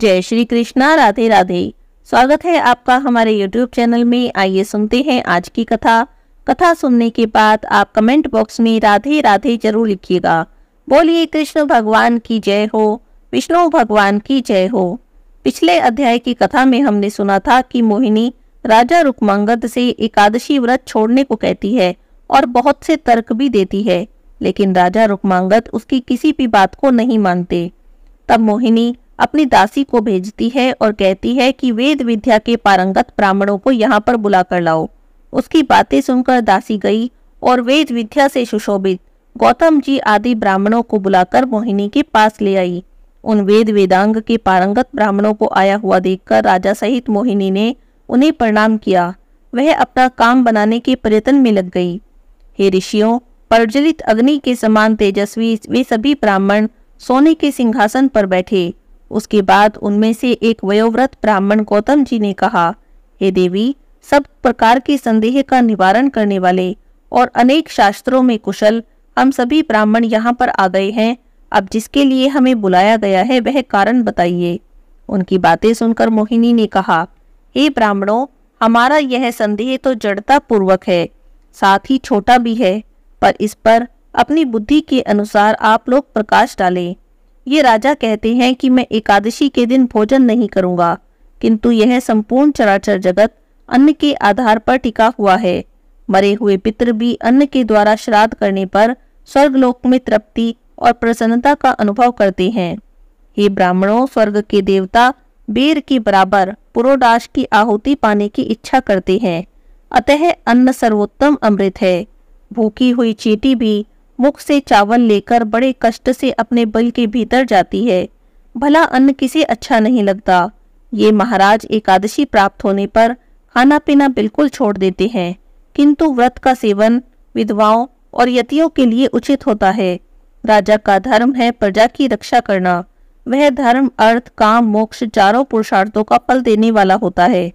जय श्री कृष्णा राधे राधे स्वागत है आपका हमारे YouTube चैनल में आइए सुनते हैं आज की कथा कथा सुनने के बाद आप कमेंट बॉक्स में राधे राधे जरूर लिखिएगा बोलिए कृष्ण भगवान की जय हो विष्णु भगवान की जय हो पिछले अध्याय की कथा में हमने सुना था कि मोहिनी राजा रुकमंगद से एकादशी व्रत छोड़ने को कहती है और बहुत से तर्क भी देती है लेकिन राजा रुकमांगत उसकी किसी भी बात को नहीं मानते तब मोहिनी अपनी दासी को भेजती है और कहती है कि वेद विद्या के पारंगत ब्राह्मणों को यहाँ पर बुलाकर लाओ उसकी बातें सुनकर दासी गई और वेद विद्या से सुशोभित गौतम जी आदि ब्राह्मणों को बुलाकर मोहिनी के पास ले आई उन वेद वेदांग के पारंगत ब्राह्मणों को आया हुआ देखकर राजा सहित मोहिनी ने उन्हें प्रणाम किया वह अपना काम बनाने के प्रयत्न में लग गई हे ऋषियों प्रज्वलित अग्नि के समान तेजस्वी वे सभी ब्राह्मण सोने के सिंहासन पर बैठे उसके बाद उनमें से एक वयोव्रत ब्राह्मण गौतम जी ने कहा हे देवी सब प्रकार के संदेह का निवारण करने वाले और अनेक शास्त्रों में कुशल हम सभी ब्राह्मण यहाँ पर आ गए हैं अब जिसके लिए हमें बुलाया गया है वह कारण बताइए उनकी बातें सुनकर मोहिनी ने कहा हे ब्राह्मणों हमारा यह संदेह तो जड़ता पूर्वक है साथ ही छोटा भी है पर इस पर अपनी बुद्धि के अनुसार आप लोग प्रकाश डालें ये राजा कहते हैं कि मैं एकादशी के दिन भोजन नहीं करूंगा किंतु यह संपूर्ण चराचर जगत अन्न के आधार पर टिका हुआ है मरे हुए पितर भी अन्न के द्वारा श्राद्ध करने पर स्वर्गलोक में तृप्ति और प्रसन्नता का अनुभव करते हैं ये ब्राह्मणों स्वर्ग के देवता बेर के बराबर पुरोडाश की आहुति पाने की इच्छा करते हैं अतः अन्न सर्वोत्तम अमृत है भूखी हुई चीटी भी मुख से चावल लेकर बड़े कष्ट से अपने बल के भीतर जाती है भला अन्न किसे अच्छा नहीं लगता ये महाराज एकादशी प्राप्त होने पर खाना पीना बिल्कुल छोड़ देते हैं किंतु व्रत का सेवन विधवाओं और यतियों के लिए उचित होता है राजा का धर्म है प्रजा की रक्षा करना वह धर्म अर्थ काम मोक्ष चारों पुरुषार्थों का फल देने वाला होता है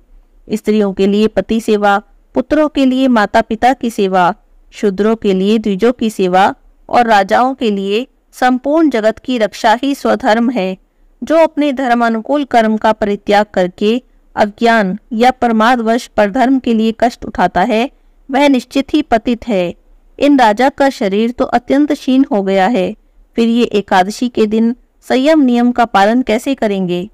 स्त्रियों के लिए पति सेवा पुत्रों के लिए माता पिता की सेवा शूद्रों के लिए द्विजों की सेवा और राजाओं के लिए संपूर्ण जगत की रक्षा ही स्वधर्म है जो अपने धर्मानुकूल कर्म का परित्याग करके अज्ञान या प्रमादवश परधर्म के लिए कष्ट उठाता है वह निश्चित ही पतित है इन राजा का शरीर तो अत्यंत क्षीण हो गया है फिर ये एकादशी के दिन संयम नियम का पालन कैसे करेंगे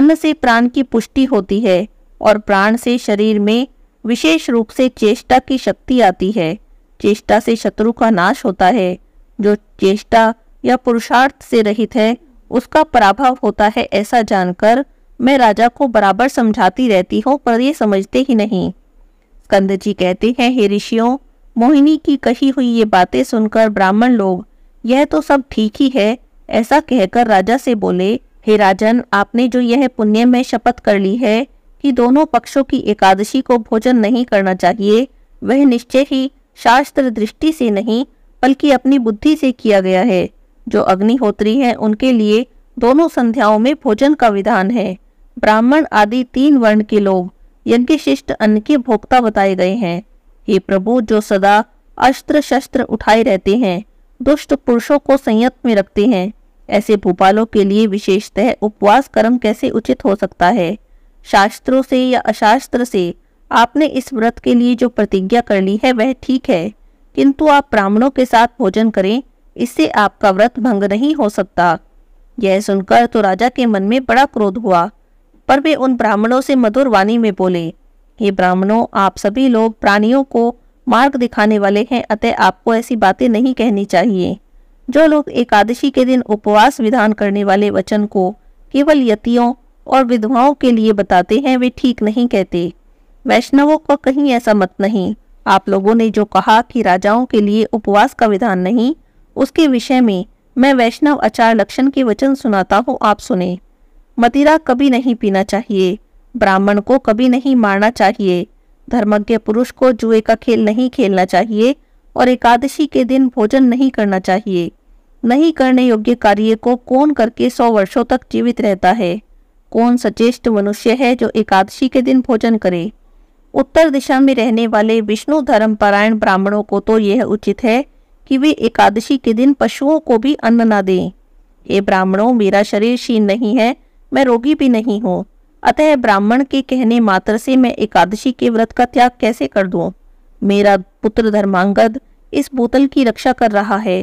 अन्न से प्राण की पुष्टि होती है और प्राण से शरीर में विशेष रूप से चेष्टा की शक्ति आती है चेष्टा से शत्रु का नाश होता है जो चेष्टा या पुरुषार्थ से रहित है उसका पराभव होता है ऐसा जानकर मैं राजा को बराबर समझाती रहती हूँ पर ये समझते ही नहीं स्कंद जी कहते हैं हे ऋषियों मोहिनी की कही हुई ये बातें सुनकर ब्राह्मण लोग यह तो सब ठीक ही है ऐसा कहकर राजा से बोले हे राजन आपने जो यह पुण्य में शपथ कर ली है कि दोनों पक्षों की एकादशी को भोजन नहीं करना चाहिए वह निश्चय ही शास्त्र दृष्टि से नहीं बल्कि अपनी बुद्धि से किया गया है जो अग्निहोत्री हैं उनके लिए दोनों संध्याओं में भोजन का विधान है ब्राह्मण आदि तीन वर्ण के लोग यज्ञ शिष्ट अन्न के भोक्ता बताए गए हैं हे प्रभु जो सदा अस्त्र शस्त्र उठाए रहते हैं दुष्ट पुरुषों को संयत में रखते हैं ऐसे भोपालों के लिए विशेषतः उपवास कर्म कैसे उचित हो सकता है शास्त्रों से या अशास्त्र से आपने इस व्रत के लिए जो प्रतिज्ञा कर ली है वह ठीक है किंतु आप ब्राह्मणों के साथ भोजन करें इससे आपका व्रत भंग नहीं हो सकता यह सुनकर तो राजा के मन में बड़ा क्रोध हुआ पर वे उन ब्राह्मणों से मधुर वाणी में बोले ये ब्राह्मणों आप सभी लोग प्राणियों को मार्ग दिखाने वाले हैं अतः आपको ऐसी बातें नहीं कहनी चाहिए जो लोग एकादशी के दिन उपवास विधान करने वाले वचन को केवल यतियों और विधवाओं के लिए बताते हैं वे ठीक नहीं कहते वैष्णवों का कहीं ऐसा मत नहीं आप लोगों ने जो कहा कि राजाओं के लिए उपवास का विधान नहीं उसके विषय में मैं वैष्णव आचार लक्षण के वचन सुनाता हूँ आप सुने मदिरा कभी नहीं पीना चाहिए ब्राह्मण को कभी नहीं मारना चाहिए धर्मज्ञ पुरुष को जुए का खेल नहीं खेलना चाहिए और एकादशी के दिन भोजन नहीं करना चाहिए नहीं करने योग्य कार्य को कौन करके सौ वर्षों तक जीवित रहता है कौन सचेष्ट मनुष्य है जो एकादशी के दिन भोजन करे उत्तर दिशा में रहने वाले विष्णु धर्म पारायण ब्राह्मणों को तो यह उचित है कि वे एकादशी के दिन पशुओं को भी अन्न न दें ये ब्राह्मणों मेरा शरीर क्षीण नहीं है मैं रोगी भी नहीं हूँ अतः ब्राह्मण के कहने मात्र से मैं एकादशी के व्रत का त्याग कैसे कर दू मेरा पुत्र धर्मांगद इस बोतल की रक्षा कर रहा है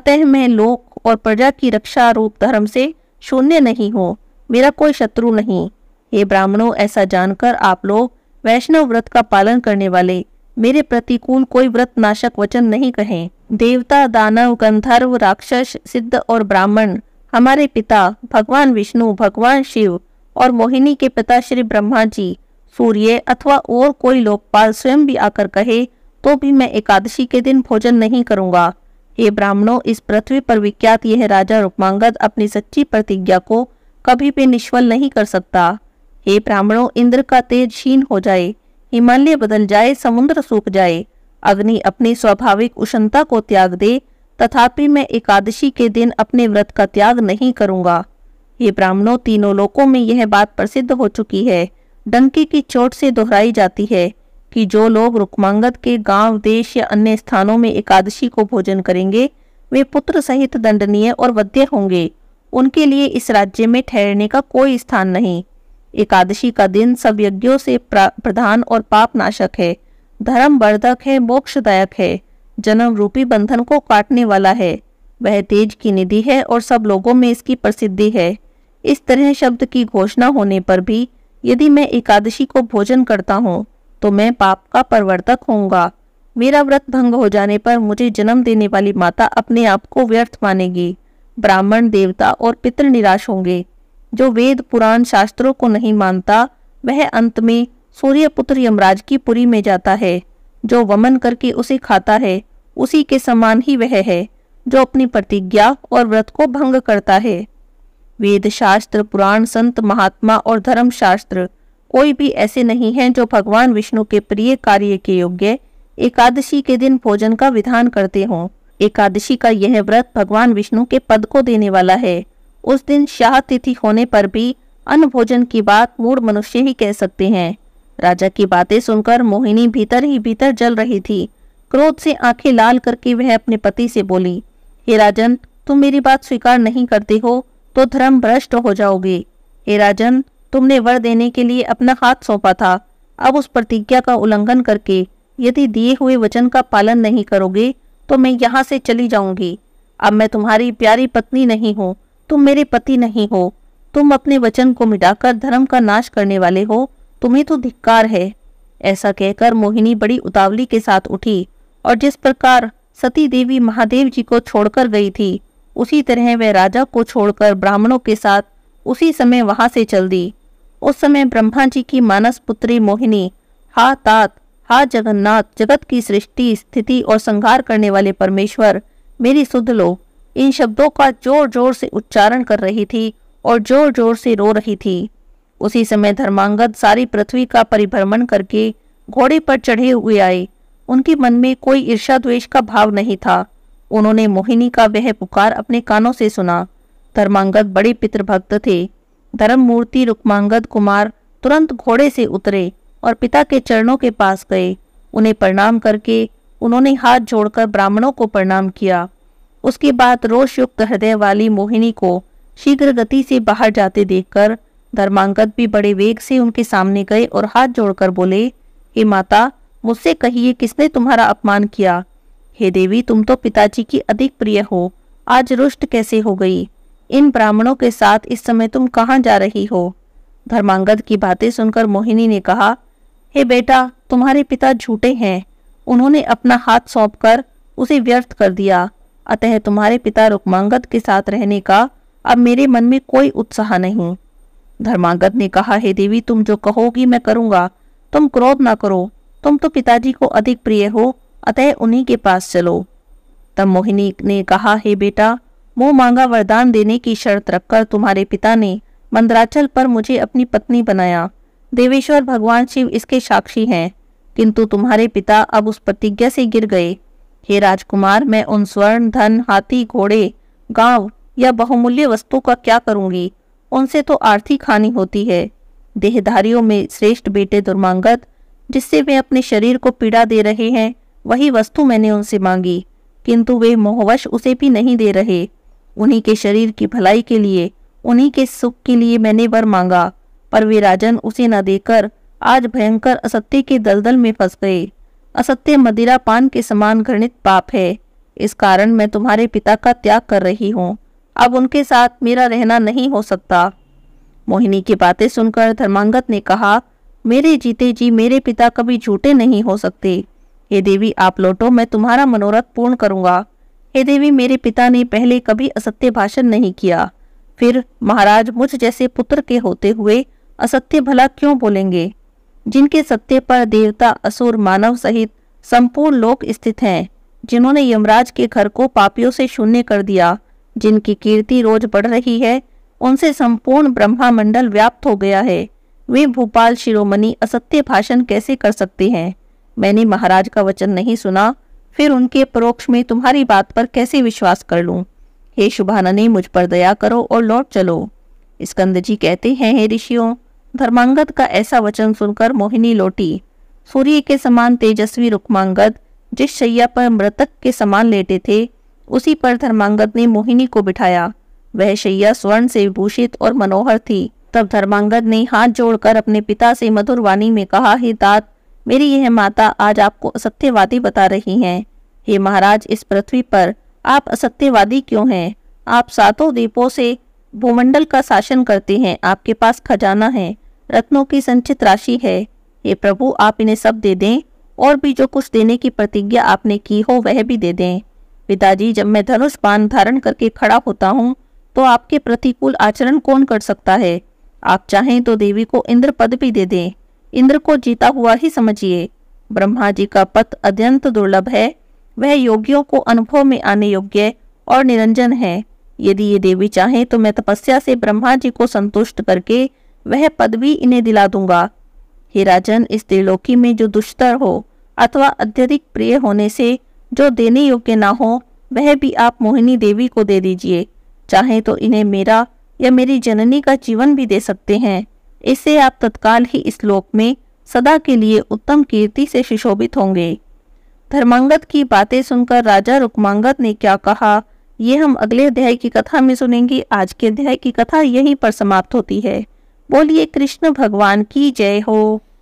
अतः मैं लोक और प्रजा की रक्षा रूप धर्म से शून्य नहीं हूँ मेरा कोई शत्रु नहीं हे ब्राह्मणों ऐसा जानकर आप लोग वैष्णव व्रत का पालन करने वाले मेरे प्रतिकूल कोई व्रत नाशक वचन नहीं कहें देवता दानव गंधर्व राक्षस सिद्ध और ब्राह्मण हमारे पिता भगवान विष्णु भगवान शिव और मोहिनी के पिता श्री ब्रह्मा जी सूर्य अथवा और कोई लोकपाल स्वयं भी आकर कहे तो भी मैं एकादशी के दिन भोजन नहीं करूंगा हे ब्राह्मणों इस पृथ्वी पर विख्यात यह राजा रुक्मांगद अपनी सच्ची प्रतिज्ञा को कभी भी निष्फल नहीं कर सकता हे ब्राह्मणों इंद्र का तेज क्षीण हो जाए हिमालय बदल जाए समुद्र सूख जाए अग्नि अपनी स्वाभाविक उष्णता को त्याग दे तथापि मैं एकादशी के दिन अपने व्रत का त्याग नहीं करूंगा ये ब्राह्मणों तीनों लोकों में यह बात प्रसिद्ध हो चुकी है डंके की चोट से दोहराई जाती है कि जो लोग रुकमांगत के गांव देश या अन्य स्थानों में एकादशी को भोजन करेंगे वे पुत्र सहित दंडनीय और वध्य होंगे उनके लिए इस राज्य में ठहरने का कोई स्थान नहीं एकादशी का दिन सब यज्ञों से प्रधान और पाप नाशक है धर्म वर्धक है मोक्षदायक है जन्म रूपी बंधन को काटने वाला है वह तेज की निधि है और सब लोगों में इसकी प्रसिद्धि है इस तरह शब्द की घोषणा होने पर भी यदि मैं एकादशी को भोजन करता हूँ तो मैं पाप का परवर्तक होऊंगा मेरा व्रत भंग हो जाने पर मुझे जन्म देने वाली माता अपने आप को व्यर्थ मानेगी ब्राह्मण देवता और पितृ निराश होंगे जो वेद पुराण शास्त्रों को नहीं मानता वह अंत में सूर्यपुत्र यमराज की पुरी में जाता है जो वमन करके उसे खाता है उसी के समान ही वह है जो अपनी प्रतिज्ञा और व्रत को भंग करता है वेद शास्त्र पुराण संत महात्मा और धर्म शास्त्र कोई भी ऐसे नहीं हैं जो भगवान विष्णु के प्रिय कार्य के योग्य एकादशी के दिन भोजन का विधान करते हों एकादशी का यह व्रत भगवान विष्णु के पद को देने वाला है उस दिन शाह तिथि होने पर भी अन्न भोजन की बात मूड मनुष्य ही कह सकते हैं राजा की बातें सुनकर मोहिनी भीतर ही भीतर जल रही थी क्रोध से आंखें लाल करके वह अपने पति से बोली हे राजन तुम मेरी बात स्वीकार नहीं करते हो तो धर्म भ्रष्ट हो जाओगे हे राजन तुमने वर देने के लिए अपना हाथ सौंपा था अब उस प्रतिज्ञा का उल्लंघन करके यदि दिए हुए वचन का पालन नहीं करोगे तो मैं यहाँ से चली जाऊंगी अब मैं तुम्हारी प्यारी पत्नी नहीं हूँ तुम मेरे पति नहीं हो तुम अपने वचन को मिटाकर धर्म का नाश करने वाले हो तुम्हें तो धिक्कार है ऐसा कहकर मोहिनी बड़ी उतावली के साथ उठी और जिस प्रकार सती देवी महादेव जी को छोड़कर गई थी उसी तरह वह राजा को छोड़कर ब्राह्मणों के साथ उसी समय वहां से चल दी उस समय ब्रह्मा जी की मानस पुत्री मोहिनी हा तात हा जगन्नाथ जगत की सृष्टि स्थिति और संहार करने वाले परमेश्वर मेरी सुध लो इन शब्दों का जोर जोर से उच्चारण कर रही थी और जोर जोर से रो रही थी उसी समय धर्मांगद सारी पृथ्वी का परिभ्रमण करके घोड़े पर चढ़े हुए आए उनके मन में कोई ईर्षा द्वेष का भाव नहीं था उन्होंने मोहिनी का वह पुकार अपने कानों से सुना धर्मांगद बड़े पितृभक्त थे धर्म मूर्ति रुक्मांगद कुमार तुरंत घोड़े से उतरे और पिता के चरणों के पास गए उन्हें प्रणाम करके उन्होंने हाथ जोड़कर ब्राह्मणों को प्रणाम किया उसके बाद रोषयुक्त हृदय वाली मोहिनी को शीघ्र गति से बाहर जाते देखकर धर्मांगत भी बड़े वेग से उनके सामने गए और हाथ जोड़कर बोले हे माता मुझसे कहिए किसने तुम्हारा अपमान किया हे देवी तुम तो पिताजी की अधिक प्रिय हो आज रुष्ट कैसे हो गई इन ब्राह्मणों के साथ इस समय तुम कहाँ जा रही हो धर्मांगत की बातें सुनकर मोहिनी ने कहा हे बेटा तुम्हारे पिता झूठे हैं उन्होंने अपना हाथ सौंप उसे व्यर्थ कर दिया अतः तुम्हारे पिता रुकमांगद के साथ रहने का अब मेरे मन में कोई उत्साह नहीं धर्मांगत ने कहा हे देवी तुम जो कहोगी मैं करूंगा तुम क्रोध ना करो तुम तो पिताजी को अधिक प्रिय हो अतः उन्हीं के पास चलो तब मोहिनी ने कहा हे बेटा मुंह मांगा वरदान देने की शर्त रखकर तुम्हारे पिता ने मंदराचल पर मुझे अपनी पत्नी बनाया देवेश्वर भगवान शिव इसके साक्षी हैं किंतु तुम्हारे पिता अब उस प्रतिज्ञा से गिर गए हे राजकुमार मैं उन स्वर्ण धन हाथी घोड़े गांव या बहुमूल्य वस्तु का क्या करूंगी उनसे तो आर्थिक हानि होती है देहधारियों में श्रेष्ठ बेटे दुर्मांगत जिससे वे अपने शरीर को पीड़ा दे रहे हैं वही वस्तु मैंने उनसे मांगी किंतु वे मोहवश उसे भी नहीं दे रहे उन्हीं के शरीर की भलाई के लिए उन्हीं के सुख के लिए मैंने वर मांगा पर वे राजन उसे न देकर आज भयंकर असत्य के दलदल में फंस गए असत्य मदिरा पान के समान घृणित पाप है इस कारण मैं तुम्हारे पिता का त्याग कर रही हूँ अब उनके साथ मेरा रहना नहीं हो सकता मोहिनी की बातें सुनकर धर्मांगत ने कहा मेरे जीते जी मेरे पिता कभी झूठे नहीं हो सकते हे देवी आप लौटो मैं तुम्हारा मनोरथ पूर्ण करूंगा हे देवी मेरे पिता ने पहले कभी असत्य भाषण नहीं किया फिर महाराज मुझ जैसे पुत्र के होते हुए असत्य भला क्यों बोलेंगे जिनके सत्य पर देवता असुर मानव सहित संपूर्ण लोक स्थित हैं जिन्होंने यमराज के घर को पापियों से शून्य कर दिया जिनकी कीर्ति रोज बढ़ रही है उनसे संपूर्ण मंडल व्याप्त हो गया है वे भोपाल शिरोमणि असत्य भाषण कैसे कर सकते हैं मैंने महाराज का वचन नहीं सुना फिर उनके परोक्ष में तुम्हारी बात पर कैसे विश्वास कर लूं? हे शुभानने मुझ पर दया करो और लौट चलो स्कंद जी कहते हैं हे ऋषियों धर्मांगद का ऐसा वचन सुनकर मोहिनी लौटी सूर्य के समान तेजस्वी रुक्मांगद जिस शैया पर मृतक के समान लेटे थे उसी पर धर्मांगद ने मोहिनी को बिठाया वह शैया स्वर्ण से विभूषित और मनोहर थी तब धर्मांगद ने हाथ जोड़कर अपने पिता से मधुर वाणी में कहा हे दात मेरी यह माता आज आपको असत्यवादी बता रही हैं हे महाराज इस पृथ्वी पर आप असत्यवादी क्यों हैं आप सातों द्वीपों से भूमंडल का शासन करते हैं आपके पास खजाना है रत्नों की संचित राशि है ये प्रभु आप इन्हें सब दे दें और भी जो कुछ देने की प्रतिज्ञा आपने की हो वह भी दे दें पिताजी जब मैं धनुष पान धारण करके खड़ा होता हूँ तो आपके प्रतिकूल आचरण कौन कर सकता है आप चाहें तो देवी को इंद्र पद भी दे दें इंद्र को जीता हुआ ही समझिए ब्रह्मा जी का पथ अत्यंत दुर्लभ है वह योगियों को अनुभव में आने योग्य और निरंजन है यदि ये देवी चाहें तो मैं तपस्या से ब्रह्मा जी को संतुष्ट करके वह पदवी इन्हें दिला दूंगा हे राजन इस त्रिलोकी में जो दुष्तर हो अथवा अत्यधिक प्रिय होने से जो देने योग्य ना हो वह भी आप मोहिनी देवी को दे दीजिए चाहे तो इन्हें मेरा या मेरी जननी का जीवन भी दे सकते हैं इससे आप तत्काल ही इस लोक में सदा के लिए उत्तम कीर्ति से सुशोभित होंगे धर्मांगत की बातें सुनकर राजा रुकमांगत ने क्या कहा यह हम अगले अध्याय की कथा में सुनेंगे आज के अध्याय की कथा यहीं पर समाप्त होती है बोलिए कृष्ण भगवान की जय हो